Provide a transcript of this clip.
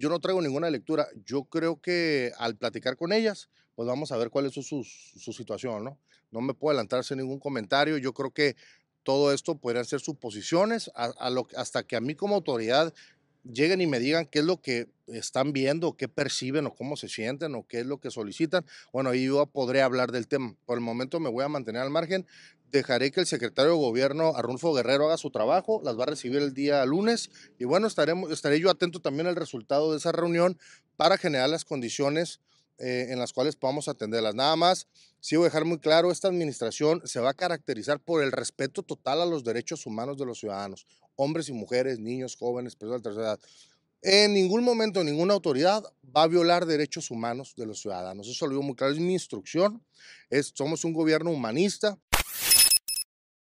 yo no traigo ninguna lectura. Yo creo que al platicar con ellas, pues vamos a ver cuál es su, situación, ¿no? No me puedo adelantarse ningún comentario. Yo creo que todo esto podrían ser suposiciones hasta que a mí como autoridad lleguen y me digan qué es lo que están viendo, qué perciben o cómo se sienten o qué es lo que solicitan, bueno, ahí yo podré hablar del tema. Por el momento me voy a mantener al margen, dejaré que el secretario de gobierno, Arnulfo Guerrero, haga su trabajo, las va a recibir el día lunes y bueno, estaremos, estaré yo atento también al resultado de esa reunión para generar las condiciones eh, en las cuales podamos atenderlas. Nada más, sí voy a dejar muy claro, esta administración se va a caracterizar por el respeto total a los derechos humanos de los ciudadanos, hombres y mujeres, niños, jóvenes, personas de tercera edad. En ningún momento ninguna autoridad va a violar derechos humanos de los ciudadanos. Eso lo digo muy claro, es mi instrucción. somos un gobierno humanista,